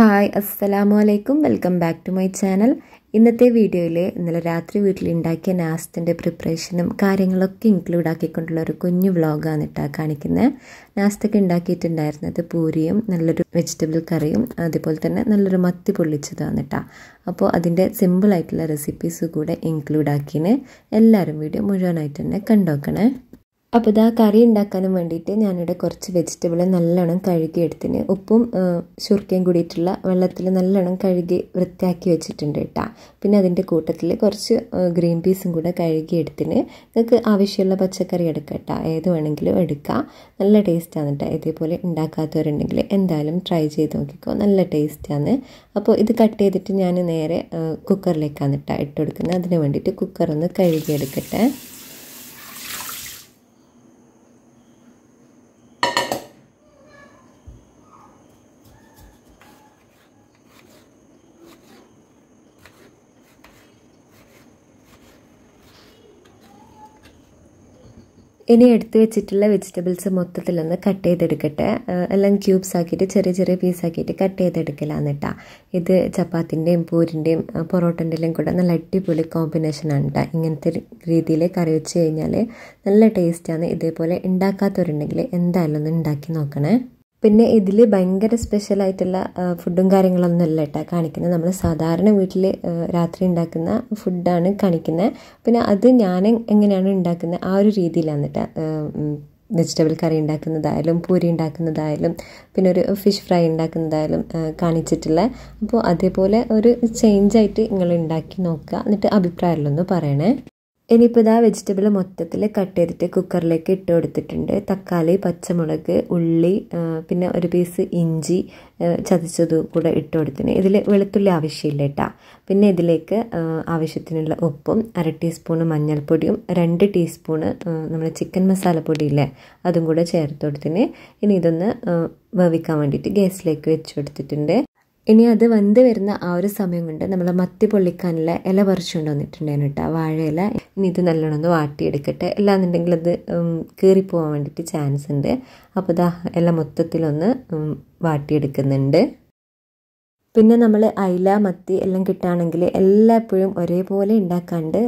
hi അസ്സലാമു അലൈക്കും welcome back to my channel ഇന്നത്തെ വീഡിയോയിൽ ഇന്നലെ രാത്രി വീട്ടിലുണ്ടാക്കിയ നാസ്തിൻ്റെ പ്രിപ്പറേഷനും കാര്യങ്ങളൊക്കെ ഇൻക്ലൂഡ് ആക്കിക്കൊണ്ടുള്ള ഒരു കുഞ്ഞു വ്ളോഗാണ് ഇട്ടാ കാണിക്കുന്നത് നാസ്തൊക്കെ ഉണ്ടാക്കിയിട്ടുണ്ടായിരുന്നത് പൂരിയും നല്ലൊരു വെജിറ്റബിൾ കറിയും അതുപോലെ തന്നെ നല്ലൊരു മത്തി പൊള്ളിച്ചതാണ് ഇട്ടാ അപ്പോൾ അതിൻ്റെ സിമ്പിളായിട്ടുള്ള റെസിപ്പീസ് കൂടെ ഇൻക്ലൂഡ് ആക്കിന് എല്ലാവരും വീഡിയോ മുഴുവനായിട്ട് തന്നെ കണ്ടോക്കണേ അപ്പോൾ ഇതാ കറി ഉണ്ടാക്കാനും വേണ്ടിയിട്ട് ഞാനിവിടെ കുറച്ച് വെജിറ്റബിൾ നല്ലോണം കഴുകി എടുത്തിന് ഉപ്പും ശുർക്കയും കൂടിയിട്ടുള്ള വെള്ളത്തിൽ നല്ലോണം കഴുകി വൃത്തിയാക്കി വെച്ചിട്ടുണ്ട് കേട്ടോ പിന്നെ അതിൻ്റെ കൂട്ടത്തിൽ കുറച്ച് ഗ്രീൻ പീസും കൂടെ കഴുകി എടുത്തിന് നിങ്ങൾക്ക് ആവശ്യമുള്ള പച്ചക്കറി എടുക്കാം കേട്ടോ ഏത് വേണമെങ്കിലും എടുക്കാം നല്ല ടേസ്റ്റാണ് കേട്ടോ ഇതേപോലെ ഉണ്ടാക്കാത്തവരുണ്ടെങ്കിൽ എന്തായാലും ട്രൈ ചെയ്ത് നോക്കിക്കോ നല്ല ടേസ്റ്റാണ് അപ്പോൾ ഇത് കട്ട് ചെയ്തിട്ട് ഞാൻ നേരെ കുക്കറിലേക്കാണ് കേട്ടോ ഇട്ടുകൊടുക്കുന്നത് അതിന് വേണ്ടിയിട്ട് കുക്കറൊന്ന് കഴുകിയെടുക്കട്ടെ ഇനി എടുത്തു വെച്ചിട്ടുള്ള വെജിറ്റബിൾസ് മൊത്തത്തിൽ ഒന്ന് കട്ട് ചെയ്തെടുക്കട്ടെ എല്ലാം ക്യൂബ്സ് ആക്കിയിട്ട് ചെറിയ ചെറിയ പീസ് ആക്കിയിട്ട് കട്ട് ചെയ്തെടുക്കലാന്ന് കേട്ടോ ഇത് ചപ്പാത്തിൻ്റെയും പൂരിൻ്റെയും പൊറോട്ടൻ്റെയും കൂടെ നല്ല അടിപൊളി കോമ്പിനേഷനാണ് കേട്ടോ ഇങ്ങനത്തെ രീതിയിൽ കറി വെച്ച് കഴിഞ്ഞാൽ നല്ല ടേസ്റ്റാണ് ഇതേപോലെ ഉണ്ടാക്കാത്തവരുണ്ടെങ്കിൽ എന്തായാലും ഒന്ന് ഉണ്ടാക്കി നോക്കണേ പിന്നെ ഇതിൽ ഭയങ്കര സ്പെഷ്യലായിട്ടുള്ള ഫുഡും കാര്യങ്ങളൊന്നും അല്ല കേട്ടോ കാണിക്കുന്നത് നമ്മൾ സാധാരണ വീട്ടിൽ രാത്രി ഉണ്ടാക്കുന്ന ഫുഡാണ് കാണിക്കുന്നത് പിന്നെ അത് ഞാൻ എങ്ങനെയാണ് ഉണ്ടാക്കുന്നത് ആ ഒരു രീതിയിലാണ് കേട്ടോ വെജിറ്റബിൾ കറി ഉണ്ടാക്കുന്നതായാലും പൂരി ഉണ്ടാക്കുന്നതായാലും പിന്നെ ഒരു ഫിഷ് ഫ്രൈ ഉണ്ടാക്കുന്നതായാലും കാണിച്ചിട്ടുള്ള അപ്പോൾ അതേപോലെ ഒരു ചേഞ്ചായിട്ട് നിങ്ങൾ ഉണ്ടാക്കി നോക്കുക എന്നിട്ട് അഭിപ്രായമല്ലൊന്ന് പറയണേ ഇനിയിപ്പോൾ ഇതാ വെജിറ്റബിൾ മൊത്തത്തിൽ കട്ട് ചെയ്തിട്ട് കുക്കറിലേക്ക് ഇട്ട് കൊടുത്തിട്ടുണ്ട് തക്കാളി പച്ചമുളക് ഉള്ളി പിന്നെ ഒരു പീസ് ഇഞ്ചി ചതച്ചത് കൂടെ ഇട്ട് കൊടുത്തിന് ഇതിൽ വെളുത്തുള്ളി ആവശ്യമില്ല കേട്ടോ പിന്നെ ഇതിലേക്ക് ആവശ്യത്തിനുള്ള ഉപ്പും അര ടീസ്പൂൺ മഞ്ഞൾപ്പൊടിയും രണ്ട് ടീസ്പൂണ് നമ്മൾ ചിക്കൻ പൊടിയില്ലേ അതും കൂടെ ചേർത്ത് കൊടുത്തിന് ഇനി ഇതൊന്ന് വേവിക്കാൻ വേണ്ടിയിട്ട് ഗ്യാസിലേക്ക് വെച്ച് കൊടുത്തിട്ടുണ്ട് ഇനി അത് വന്ന് വരുന്ന ആ ഒരു സമയം കൊണ്ട് നമ്മൾ മത്തി പൊള്ളിക്കാനുള്ള ഇല പറിച്ചുകൊണ്ട് വന്നിട്ടുണ്ടായിരുന്നു കേട്ടോ വാഴയില ഇനി ഇത് നല്ലോണം ഒന്ന് വാട്ടിയെടുക്കട്ടെ അല്ലാന്നുണ്ടെങ്കിൽ അത് കീറിപ്പോവാൻ വേണ്ടിയിട്ട് ചാൻസ് ഉണ്ട് അപ്പോൾ ഇതാ ഇല മൊത്തത്തിലൊന്ന് വാട്ടിയെടുക്കുന്നുണ്ട് പിന്നെ നമ്മൾ അയില മത്തി എല്ലാം കിട്ടുകയാണെങ്കിൽ എല്ലായ്പ്പോഴും ഒരേപോലെ ഉണ്ടാക്കാണ്ട്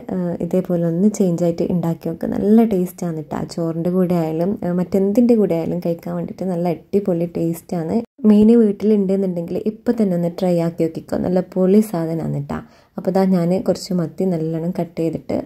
ഇതേപോലെ ഒന്ന് ചേഞ്ച് ആയിട്ട് ഉണ്ടാക്കി നോക്കുക നല്ല ടേസ്റ്റാണ് കേട്ടോ ചോറിൻ്റെ കൂടെ ആയാലും മറ്റെന്തിൻ്റെ കൂടെ ആയാലും കഴിക്കാൻ വേണ്ടിയിട്ട് നല്ല അടിപൊളി ടേസ്റ്റാണ് മീൻ വീട്ടിലുണ്ടെന്നുണ്ടെങ്കിൽ ഇപ്പം തന്നെ ഒന്ന് ട്രൈ ആക്കി നോക്കിക്കോ നല്ല പൊളി സാധനമാണ് കേട്ടോ അപ്പോൾ ഞാൻ കുറച്ച് മത്തി നല്ലോണം കട്ട് ചെയ്തിട്ട്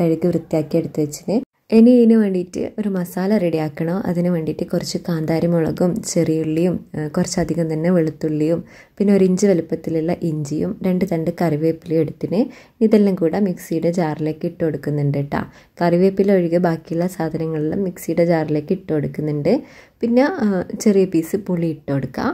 കഴുകി വൃത്തിയാക്കി എടുത്ത് വെച്ചിന് ഇനി ഇതിന് വേണ്ടിയിട്ട് ഒരു മസാല റെഡിയാക്കണം അതിന് വേണ്ടിയിട്ട് കുറച്ച് കാന്താരി മുളകും ചെറിയുള്ളിയും കുറച്ചധികം തന്നെ വെളുത്തുള്ളിയും പിന്നെ ഒരു ഇഞ്ച് വലുപ്പത്തിലുള്ള ഇഞ്ചിയും രണ്ട് തണ്ട് കറിവേപ്പിലയും എടുത്തിന് ഇതെല്ലാം കൂടെ മിക്സിയുടെ ജാറിലേക്ക് ഇട്ട് കൊടുക്കുന്നുണ്ട് കേട്ടോ കറിവേപ്പില ഒഴികെ ബാക്കിയുള്ള സാധനങ്ങളെല്ലാം മിക്സിയുടെ ജാറിലേക്ക് ഇട്ട് കൊടുക്കുന്നുണ്ട് പിന്നെ ചെറിയ പീസ് പുളി ഇട്ട് കൊടുക്കുക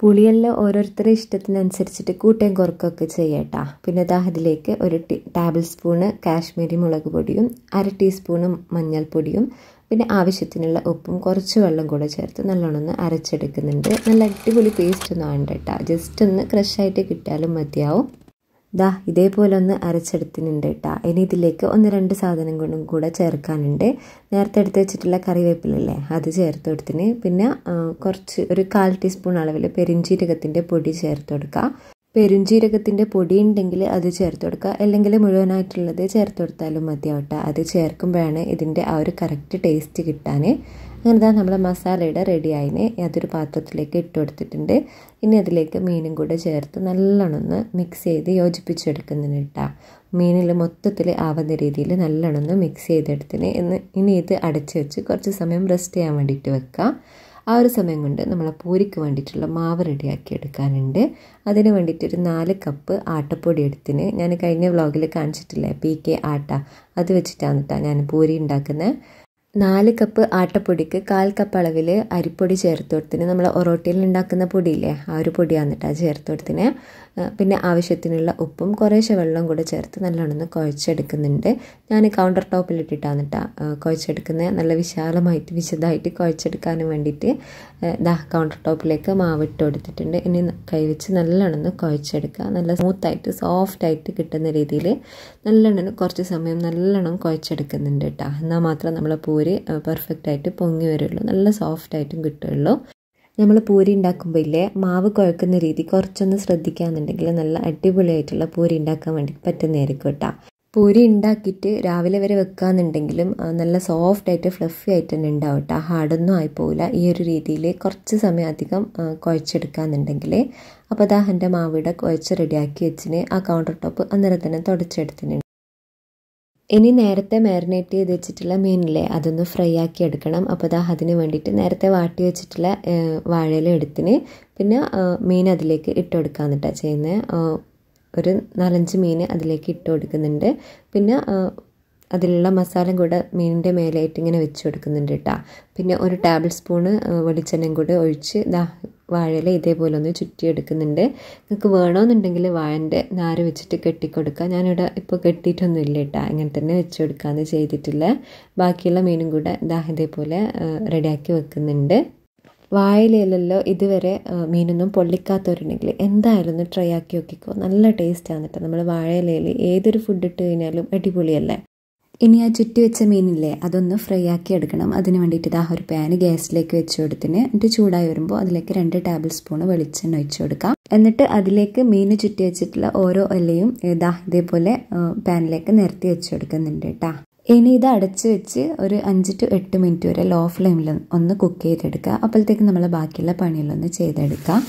പുളിയെല്ലാം ഓരോരുത്തരുടെ ഇഷ്ടത്തിനനുസരിച്ചിട്ട് കൂട്ടയും കുറുക്കൊക്കെ ചെയ്യട്ടാ പിന്നെ അതിലേക്ക് ഒരു ടീ ടേബിൾ സ്പൂണ് കാശ്മീരി മുളക് പൊടിയും അര ടീസ്പൂണ് മഞ്ഞൾപ്പൊടിയും പിന്നെ ആവശ്യത്തിനുള്ള ഉപ്പും കുറച്ച് വെള്ളം കൂടെ ചേർത്ത് നല്ലോണം ഒന്ന് അരച്ചെടുക്കുന്നുണ്ട് നല്ല അടിപൊളി പേസ്റ്റ് ഒന്നും ആണ്ട കേട്ടോ ജസ്റ്റ് ഒന്ന് ക്രഷായിട്ട് കിട്ടിയാലും മതിയാവും ദാ ഇതേപോലെ ഒന്ന് അരച്ചെടുത്തിട്ടുണ്ട് കേട്ടോ ഇനി ഇതിലേക്ക് ഒന്ന് രണ്ട് സാധനങ്ങളും കൂടെ ചേർക്കാനുണ്ട് നേരത്തെ എടുത്ത് വെച്ചിട്ടുള്ള കറിവേപ്പിലല്ലേ അത് ചേർത്ത് കൊടുത്തിന് പിന്നെ കുറച്ച് ഒരു കാൽ ടീസ്പൂൺ അളവിൽ പെരിഞ്ചീരകത്തിൻ്റെ പൊടി ചേർത്ത് കൊടുക്കുക പെരുഞ്ചീരകത്തിൻ്റെ പൊടി ഉണ്ടെങ്കിൽ അത് ചേർത്ത് കൊടുക്കുക അല്ലെങ്കിൽ മുഴുവനായിട്ടുള്ളത് ചേർത്ത് കൊടുത്താലും മതിയാവട്ടെ അത് ചേർക്കുമ്പോഴാണ് ഇതിൻ്റെ ആ ഒരു കറക്റ്റ് ടേസ്റ്റ് കിട്ടാൻ അങ്ങനെ ഇതാ നമ്മുടെ മസാലയുടെ റെഡി ആയിന് അതൊരു പാത്രത്തിലേക്ക് ഇട്ട് കൊടുത്തിട്ടുണ്ട് ഇനി അതിലേക്ക് മീനും കൂടെ ചേർത്ത് നല്ലോണം ഒന്ന് മിക്സ് ചെയ്ത് യോജിപ്പിച്ചെടുക്കുന്നതിന് ഇട്ടാ മീനിൽ മൊത്തത്തിൽ ആവുന്ന രീതിയിൽ നല്ലോണം ഒന്ന് മിക്സ് ചെയ്തെടുത്തിന് എന്ന് ഇനി ഇത് അടച്ച് വെച്ച് കുറച്ച് സമയം റെസ്റ്റ് ചെയ്യാൻ വേണ്ടിയിട്ട് വെക്കാം ആ ഒരു സമയം കൊണ്ട് നമ്മൾ പൂരിക്ക് വേണ്ടിയിട്ടുള്ള മാവ് റെഡിയാക്കി എടുക്കാനുണ്ട് അതിന് വേണ്ടിയിട്ട് ഒരു നാല് കപ്പ് ആട്ടപ്പൊടി എടുത്തിന് ഞാൻ കഴിഞ്ഞ വ്ളോഗിൽ കാണിച്ചിട്ടില്ലേ പി കെ ആട്ട അത് വെച്ചിട്ടാന്നിട്ടാണ് ഞാൻ പൂരി ഉണ്ടാക്കുന്നത് നാല് കപ്പ് ആട്ടപ്പൊടിക്ക് കാൽ കപ്പ് അളവിൽ അരിപ്പൊടി ചേർത്ത് കൊടുത്തിന് നമ്മൾ ഒറോട്ടിയിൽ ഉണ്ടാക്കുന്ന പൊടിയില്ലേ ആ ഒരു പൊടിയാണ് കേട്ടോ ചേർത്ത് കൊടുത്തിന് പിന്നെ ആവശ്യത്തിനുള്ള ഉപ്പും കുറേശ്ശെ വെള്ളവും കൂടെ ചേർത്ത് നല്ലോണമെന്ന് കുഴച്ചെടുക്കുന്നുണ്ട് ഞാൻ കൗണ്ടർ ടോപ്പിൽ ഇട്ടിട്ടാണ് കേട്ടോ കുഴച്ചെടുക്കുന്നത് നല്ല വിശാലമായിട്ട് വിശദമായിട്ട് കുഴച്ചെടുക്കാനും വേണ്ടിയിട്ട് ദാ കൗണ്ടർ ടോപ്പിലേക്ക് മാവ് കൊടുത്തിട്ടുണ്ട് ഇനി കൈവച്ച് നല്ലോണമെന്ന് കുഴച്ചെടുക്കുക നല്ല സ്മൂത്തായിട്ട് സോഫ്റ്റായിട്ട് കിട്ടുന്ന രീതിയിൽ നല്ലോണം കുറച്ച് സമയം നല്ലോണം കുഴച്ചെടുക്കുന്നുണ്ട് കേട്ടോ എന്നാൽ മാത്രം നമ്മളെ പൂര് പെർഫെക്റ്റായിട്ട് പൊങ്ങി വരുള്ളൂ നല്ല സോഫ്റ്റായിട്ടും കിട്ടുള്ളൂ നമ്മൾ പൂരി ഉണ്ടാക്കുമ്പോൾ ഇല്ലേ മാവ് കുഴക്കുന്ന രീതി കുറച്ചൊന്ന് ശ്രദ്ധിക്കാന്നുണ്ടെങ്കിൽ നല്ല അടിപൊളിയായിട്ടുള്ള പൂരി ഉണ്ടാക്കാൻ വേണ്ടി പറ്റുന്നതായിരിക്കും കേട്ടോ പൂരി ഉണ്ടാക്കിയിട്ട് രാവിലെ വരെ വെക്കാന്നുണ്ടെങ്കിലും നല്ല സോഫ്റ്റ് ആയിട്ട് ഫ്ലഫി ആയിട്ട് തന്നെ ഉണ്ടാവും കേട്ടോ ഹാർഡൊന്നും ആയി ഈ ഒരു രീതിയിൽ കുറച്ച് സമയം അധികം കുഴച്ചെടുക്കാന്നുണ്ടെങ്കിൽ അപ്പോൾ എൻ്റെ മാവിടെ കുഴച്ച് റെഡിയാക്കി വെച്ചിന് ആ കൗണ്ടർ ടോപ്പ് അന്നേരം തന്നെ തുടച്ചെടുത്തിട്ടുണ്ട് ഇനി നേരത്തെ മാരിനേറ്റ് ചെയ്ത് വെച്ചിട്ടുള്ള മീനില്ലേ അതൊന്ന് ഫ്രൈ ആക്കി എടുക്കണം അപ്പോൾ ദാ അതിന് വേണ്ടിയിട്ട് നേരത്തെ വാട്ടി വെച്ചിട്ടുള്ള വാഴയില എടുത്തിന് പിന്നെ മീൻ അതിലേക്ക് ഇട്ട് കൊടുക്കാൻ കേട്ടോ ചെയ്യുന്നത് ഒരു നാലഞ്ച് മീൻ അതിലേക്ക് ഇട്ട് കൊടുക്കുന്നുണ്ട് പിന്നെ അതിലുള്ള മസാല കൂടെ മീനിൻ്റെ മേലായിട്ട് ഇങ്ങനെ വെച്ച് കൊടുക്കുന്നുണ്ട് കേട്ടോ പിന്നെ ഒരു ടേബിൾ സ്പൂണ് വെളിച്ചെണ്ണയും കൂടെ ഒഴിച്ച് ദാ വാഴയില ഇതേപോലെ ഒന്ന് ചുറ്റിയെടുക്കുന്നുണ്ട് നിങ്ങൾക്ക് വേണമെന്നുണ്ടെങ്കിൽ വാഴൻ്റെ നാര് വെച്ചിട്ട് കെട്ടിക്കൊടുക്കുക ഞാനിവിടെ ഇപ്പോൾ കെട്ടിയിട്ടൊന്നും ഇല്ല കേട്ടോ അങ്ങനെ തന്നെ വെച്ച് കൊടുക്കാമെന്ന് ചെയ്തിട്ടില്ല ബാക്കിയുള്ള മീനും കൂടെ ഇതാ ഇതേപോലെ റെഡിയാക്കി വെക്കുന്നുണ്ട് വായിലല്ലോ ഇതുവരെ മീനൊന്നും പൊള്ളിക്കാത്തവരുണ്ടെങ്കിൽ എന്തായാലും ഒന്ന് ട്രൈ ആക്കി നോക്കിക്കോ നല്ല ടേസ്റ്റാണ് കേട്ടോ നമ്മൾ വാഴയിലയിൽ ഏതൊരു ഫുഡ് ഇട്ട് കഴിഞ്ഞാലും അടിപൊളിയല്ലേ ഇനി ആ ചുറ്റി വെച്ച മീനില്ലേ അതൊന്ന് ഫ്രൈ ആക്കി എടുക്കണം അതിന് വേണ്ടിയിട്ട് ഇതാ ഒരു പാന് ഗ്യാസിലേക്ക് വെച്ച് കൊടുത്തിന് എന്നിട്ട് ചൂടായി വരുമ്പോൾ അതിലേക്ക് രണ്ട് ടേബിൾ സ്പൂൺ വെളിച്ചെണ്ണ ഒഴിച്ചു കൊടുക്കാം എന്നിട്ട് അതിലേക്ക് മീൻ ചുറ്റി വെച്ചിട്ടുള്ള ഓരോ ഇലയും ഇതാ ഇതേപോലെ പാനിലേക്ക് നിരത്തി വെച്ച് കൊടുക്കുന്നുണ്ട് കേട്ടാ ഇനി ഇത് അടച്ച് വെച്ച് ഒരു അഞ്ച് ടു എട്ട് മിനിറ്റ് വരെ ലോ ഫ്ലെയിമിൽ ഒന്ന് കുക്ക് ചെയ്തെടുക്കുക അപ്പോഴത്തേക്ക് നമ്മൾ ബാക്കിയുള്ള പണികളൊന്ന് ചെയ്തെടുക്കാം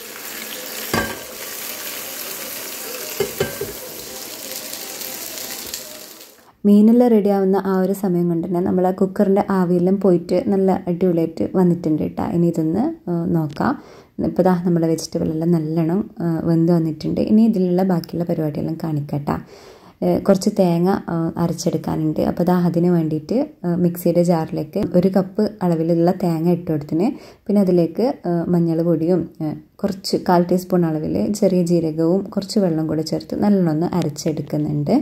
മീനെല്ലാം റെഡി ആവുന്ന ആ ഒരു സമയം കൊണ്ട് തന്നെ നമ്മൾ ആ കുക്കറിൻ്റെ ആവിയെല്ലാം പോയിട്ട് നല്ല അടിപൊളിയായിട്ട് വന്നിട്ടുണ്ട് കേട്ടോ ഇനി ഇതൊന്ന് നോക്കാം ഇപ്പോൾ ദാ നമ്മുടെ വെജിറ്റബിൾ എല്ലാം നല്ലോണം വെന്ത് വന്നിട്ടുണ്ട് ഇനി ഇതിലുള്ള ബാക്കിയുള്ള പരിപാടിയെല്ലാം കാണിക്കട്ടാ കുറച്ച് തേങ്ങ അരച്ചെടുക്കാനുണ്ട് അപ്പോൾ ദാ അതിന് വേണ്ടിയിട്ട് മിക്സിയുടെ ജാറിലേക്ക് ഒരു കപ്പ് അളവിലുള്ള തേങ്ങ ഇട്ട് കൊടുത്തിന് പിന്നെ അതിലേക്ക് മഞ്ഞൾ പൊടിയും കുറച്ച് കാൽ ടീസ്പൂൺ അളവിൽ ചെറിയ ജീരകവും കുറച്ച് വെള്ളം കൂടെ ചേർത്ത് നല്ലോണം അരച്ചെടുക്കുന്നുണ്ട്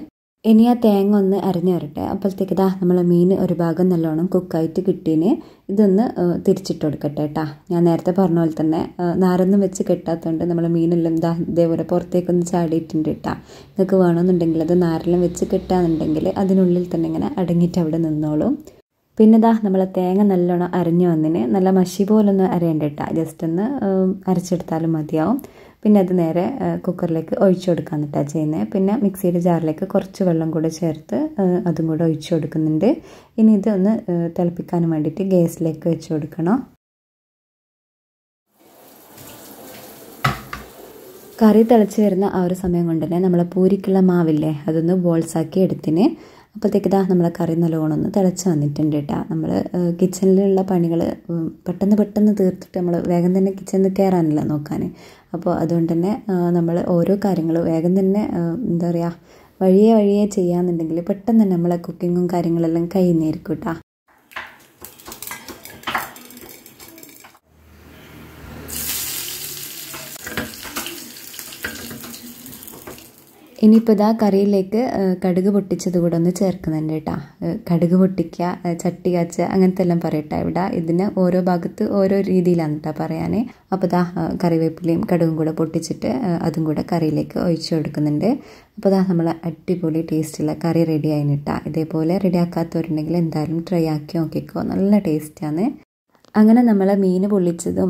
ഇനി ആ തേങ്ങ ഒന്ന് അരിഞ്ഞു വരട്ടെ അപ്പോഴത്തേക്ക് ഇതാ നമ്മൾ മീൻ ഒരു ഭാഗം നല്ലോണം കുക്കായിട്ട് കിട്ടീന് ഇതൊന്ന് തിരിച്ചിട്ട് കൊടുക്കട്ടെ കേട്ടാ ഞാൻ നേരത്തെ പറഞ്ഞ പോലെ തന്നെ നാരൊന്നും വെച്ച് കെട്ടാത്തതുകൊണ്ട് നമ്മൾ മീനെല്ലാം ഇതാ ഇതേപോലെ പുറത്തേക്കൊന്ന് ചാടിയിട്ടുണ്ട് കേട്ടാ നിങ്ങൾക്ക് വേണമെന്നുണ്ടെങ്കിൽ അത് നാരെല്ലാം വെച്ച് കെട്ടാന്നുണ്ടെങ്കിൽ അതിനുള്ളിൽ തന്നെ ഇങ്ങനെ അടങ്ങിയിട്ട് അവിടെ നിന്നോളും പിന്നെ ദാ നമ്മൾ തേങ്ങ നല്ലോണം അരഞ്ഞു വന്നിന് നല്ല മഷി പോലൊന്ന് അരയേണ്ട കേട്ടാ ജസ്റ്റ് ഒന്ന് അരച്ചെടുത്താലും മതിയാവും പിന്നെ അത് നേരെ കുക്കറിലേക്ക് ഒഴിച്ചു കൊടുക്കാൻ എന്നിട്ടാണ് ചെയ്യുന്നത് പിന്നെ മിക്സിയുടെ ജാറിലേക്ക് കുറച്ച് വെള്ളം കൂടെ ചേർത്ത് അതും കൂടെ ഒഴിച്ചു കൊടുക്കുന്നുണ്ട് ഇനി ഇതൊന്ന് തിളപ്പിക്കാൻ വേണ്ടിയിട്ട് ഗ്യാസിലേക്ക് വെച്ച് കൊടുക്കണം കറി തിളച്ച് വരുന്ന ആ ഒരു സമയം കൊണ്ട് തന്നെ നമ്മളെ പൂരിക്കുള്ള മാവില്ലേ അതൊന്ന് ബോൾസാക്കി എടുത്തിന് അപ്പോഴത്തേക്ക് ഇതാ നമ്മളെ കറി ഒന്ന് തിളച്ച് വന്നിട്ടുണ്ട് കേട്ടോ നമ്മൾ കിച്ചണിലുള്ള പണികൾ പെട്ടെന്ന് പെട്ടെന്ന് തീർത്തിട്ട് നമ്മൾ വേഗം തന്നെ കിച്ചണിൽ കയറാനല്ല നോക്കാൻ അപ്പോൾ അതുകൊണ്ട് തന്നെ നമ്മൾ ഓരോ കാര്യങ്ങളും വേഗം തന്നെ എന്താ പറയുക വഴിയെ വഴിയെ ചെയ്യാന്നുണ്ടെങ്കിൽ പെട്ടെന്ന് തന്നെ നമ്മളെ കുക്കിങ്ങും കാര്യങ്ങളെല്ലാം കഴിയുന്നതായിരിക്കും കേട്ടോ ഇനിയിപ്പോൾ ഇതാ കറിയിലേക്ക് കടുക് പൊട്ടിച്ചത് കൂടെ ഒന്ന് ചേർക്കുന്നുണ്ട് കേട്ടോ കടുക് പൊട്ടിക്കുക ചട്ടി കാച്ച അങ്ങനത്തെ എല്ലാം പറയട്ടെ ഇവിടെ ഇതിന് ഓരോ ഭാഗത്ത് ഓരോ രീതിയിലാണ് കേട്ടോ പറയാനേ അപ്പോൾ ഇതാ കറിവേപ്പിലയും കടുകും കൂടെ പൊട്ടിച്ചിട്ട് അതും കൂടെ കറിയിലേക്ക് ഒഴിച്ചു കൊടുക്കുന്നുണ്ട് അപ്പോൾ ഇതാ നമ്മൾ അടിപൊളി ടേസ്റ്റുള്ള കറി റെഡി ആയിട്ടാ ഇതേപോലെ റെഡി ആക്കാത്തവരുണ്ടെങ്കിൽ എന്തായാലും ട്രൈ ആക്കി നോക്കിക്കോ നല്ല ടേസ്റ്റാണ് അങ്ങനെ നമ്മൾ മീൻ പൊള്ളിച്ചതും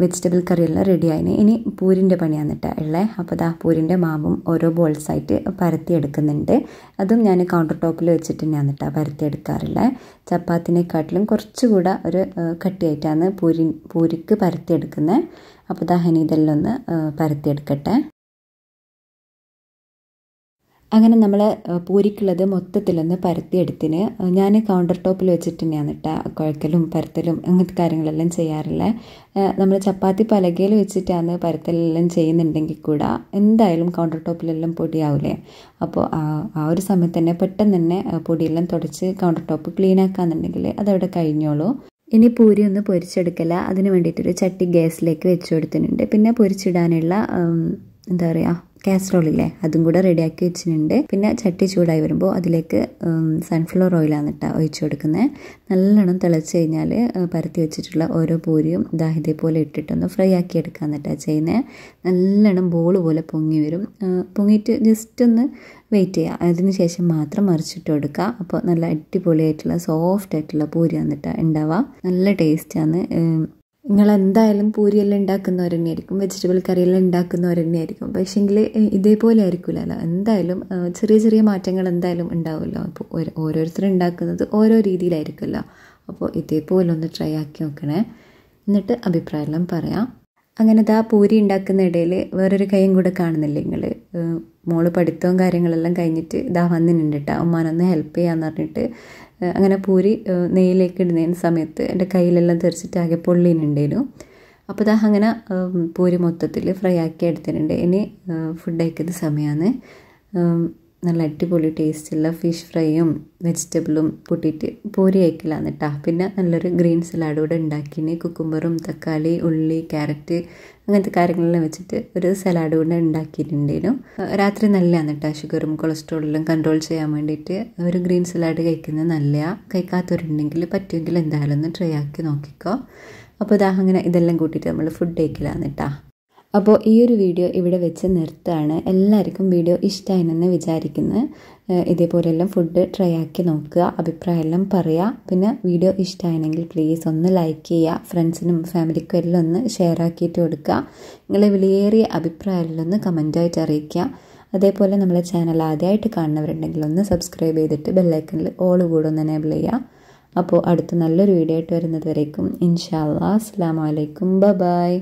വെജിറ്റബിൾ കറിയെല്ലാം റെഡിയായിന് ഇനി പൂരിൻ്റെ പണിയാണ് കേട്ടോ ഉള്ളത് അപ്പോൾ ദാ പൂരിൻ്റെ മാവും ഓരോ ബോൾസായിട്ട് പരത്തിയെടുക്കുന്നുണ്ട് അതും ഞാൻ കൗണ്ടർ ടോപ്പിൽ വെച്ചിട്ട് തന്നെയാണ് കേട്ടോ പരത്തിയെടുക്കാറുള്ളത് ചപ്പാത്തിനെക്കാട്ടിലും കുറച്ചുകൂടെ ഒരു കട്ടിയായിട്ടാണ് പൂരി പൂരിക്ക് പരത്തിയെടുക്കുന്നത് അപ്പോൾ ദാ ഇനി ഇതെല്ലാം ഒന്ന് പരത്തിയെടുക്കട്ടെ അങ്ങനെ നമ്മൾ പൂരിക്കുള്ളത് മൊത്തത്തിലൊന്ന് പരത്തിയെടുത്തിന് ഞാൻ കൗണ്ടർ ടോപ്പിൽ വെച്ചിട്ട് തന്നെയാണ് കേട്ടോ കുഴക്കലും പരത്തലും അങ്ങനത്തെ കാര്യങ്ങളെല്ലാം ചെയ്യാറില്ല നമ്മൾ ചപ്പാത്തി പലകയിൽ വെച്ചിട്ടാണ് പരത്തലെല്ലാം ചെയ്യുന്നുണ്ടെങ്കിൽ കൂടെ എന്തായാലും കൗണ്ടർ ടോപ്പിലെല്ലാം പൊടിയാവില്ലേ അപ്പോൾ ആ ഒരു സമയത്ത് തന്നെ പെട്ടെന്ന് തന്നെ പൊടിയെല്ലാം തുടച്ച് കൗണ്ടർ ടോപ്പ് ക്ലീൻ ആക്കാന്നുണ്ടെങ്കിൽ അതവിടെ കഴിഞ്ഞോളൂ ഇനി പൂരി ഒന്ന് പൊരിച്ചെടുക്കല അതിന് വേണ്ടിയിട്ടൊരു ചട്ടി ഗ്യാസിലേക്ക് വെച്ചു കൊടുത്തിട്ടുണ്ട് പിന്നെ പൊരിച്ചിടാനുള്ള എന്താ പറയുക ഇല്ലേ അതും കൂടെ റെഡിയാക്കി വെച്ചിട്ടുണ്ട് പിന്നെ ചട്ടി ചൂടായി വരുമ്പോൾ അതിലേക്ക് സൺഫ്ലവർ ഓയിലാണ് ഇട്ടാ ഒഴിച്ചു കൊടുക്കുന്നത് നല്ലോണം തിളച്ച് കഴിഞ്ഞാൽ പരത്തി വെച്ചിട്ടുള്ള ഓരോ പൂരിയും ദാഹിതെ പോലെ ഇട്ടിട്ടൊന്ന് ഫ്രൈ ആക്കി എടുക്കാൻ കേട്ടോ ചെയ്യുന്നത് നല്ലോണം ബോൾ പോലെ പൊങ്ങി വരും പൊങ്ങിയിട്ട് ജസ്റ്റ് ഒന്ന് വെയിറ്റ് ചെയ്യുക അതിന് ശേഷം മാത്രം മറിച്ചിട്ട് കൊടുക്കുക അപ്പോൾ നല്ല അടിപൊളിയായിട്ടുള്ള സോഫ്റ്റ് ആയിട്ടുള്ള പൂരി വന്നിട്ടാണ് ഉണ്ടാവുക നല്ല ടേസ്റ്റാണ് നിങ്ങൾ എന്തായാലും പൂരിയെല്ലാം ഉണ്ടാക്കുന്നവർ തന്നെയായിരിക്കും വെജിറ്റബിൾ കറിയെല്ലാം ഉണ്ടാക്കുന്നവർ തന്നെയായിരിക്കും പക്ഷേങ്കിൽ ഇതേപോലെ ആയിരിക്കില്ലല്ലോ എന്തായാലും ചെറിയ ചെറിയ മാറ്റങ്ങൾ എന്തായാലും ഉണ്ടാവുമല്ലോ അപ്പോൾ ഓരോരുത്തർ ഉണ്ടാക്കുന്നത് ഓരോ രീതിയിലായിരിക്കുമല്ലോ അപ്പോൾ ഇതേപോലെ ഒന്ന് ട്രൈ ആക്കി നോക്കണേ എന്നിട്ട് അഭിപ്രായമെല്ലാം പറയാം അങ്ങനെ ആ പൂരി ഉണ്ടാക്കുന്ന ഇടയിൽ വേറൊരു കൈയും കൂടെ കാണുന്നില്ല നിങ്ങൾ മോള് പഠിത്തവും കാര്യങ്ങളെല്ലാം കഴിഞ്ഞിട്ട് ഇതാ വന്നിട്ടുണ്ട് കേട്ടോ ഉമ്മാനൊന്ന് ഹെൽപ്പ് ചെയ്യാന്ന് പറഞ്ഞിട്ട് അങ്ങനെ പൂരി നെയ്യിലേക്ക് ഇടുന്നതിന് സമയത്ത് എൻ്റെ കയ്യിലെല്ലാം തെറിച്ചിട്ട് ആകെ പൊള്ളിയിട്ടുണ്ടായിരുന്നു അപ്പോൾ ദാ അങ്ങനെ പൂരി മൊത്തത്തിൽ ഫ്രൈ ആക്കി എടുത്തിട്ടുണ്ട് ഇനി ഫുഡ് അയക്കുന്ന സമയമാണ് നല്ല അടിപൊളി ടേസ്റ്റുള്ള ഫിഷ് ഫ്രൈയും വെജിറ്റബിളും കൂട്ടിയിട്ട് പൂരി അയക്കലാണ് കേട്ടോ പിന്നെ നല്ലൊരു ഗ്രീൻ സലാഡ് കൂടെ ഉണ്ടാക്കിന് കുക്കുമ്പറും തക്കാളി ഉള്ളി ക്യാരറ്റ് അങ്ങനത്തെ കാര്യങ്ങളെല്ലാം വെച്ചിട്ട് ഒരു സലാഡ് കൂടെ ഉണ്ടാക്കിയിട്ടുണ്ടായിരുന്നു രാത്രി നല്ലതാണ് കേട്ടോ ഷുഗറും കൊളസ്ട്രോളിലും കൺട്രോൾ ചെയ്യാൻ വേണ്ടിയിട്ട് ഒരു ഗ്രീൻ സലാഡ് കഴിക്കുന്നത് നല്ല കഴിക്കാത്തവരുണ്ടെങ്കിൽ പറ്റുമെങ്കിൽ എന്തായാലും ഒന്ന് ട്രൈ ആക്കി നോക്കിക്കോ അപ്പോൾ ഇതാ അങ്ങനെ ഇതെല്ലാം കൂട്ടിയിട്ട് നമ്മൾ ഫുഡ് കഴിക്കലാണ് കേട്ടോ അപ്പോൾ ഈ ഒരു വീഡിയോ ഇവിടെ വെച്ച് നിർത്താണ് എല്ലാവർക്കും വീഡിയോ ഇഷ്ടമായിരുന്നെന്ന് വിചാരിക്കുന്നു ഇതേപോലെയെല്ലാം ഫുഡ് ട്രൈ ആക്കി നോക്കുക അഭിപ്രായമെല്ലാം പറയുക പിന്നെ വീഡിയോ ഇഷ്ടമായെങ്കിൽ പ്ലീസ് ഒന്ന് ലൈക്ക് ചെയ്യുക ഫ്രണ്ട്സിനും ഫാമിലിക്കും എല്ലാം ഒന്ന് ഷെയർ ആക്കിയിട്ട് കൊടുക്കുക നിങ്ങളെ വിലയേറിയ അഭിപ്രായമെല്ലാം കമൻറ്റായിട്ട് അറിയിക്കുക അതേപോലെ നമ്മളെ ചാനൽ ആദ്യമായിട്ട് കാണുന്നവരുണ്ടെങ്കിൽ ഒന്ന് സബ്സ്ക്രൈബ് ചെയ്തിട്ട് ബെല്ലൈക്കണിൽ ഓൾ കൂടെ ഒന്ന് എനേബിൾ ചെയ്യുക അപ്പോൾ അടുത്ത നല്ലൊരു വീഡിയോ ആയിട്ട് വരുന്നത് വരേക്കും ഇൻഷാല്ലാ അസ്സാം വലൈക്കും ബ ബൈ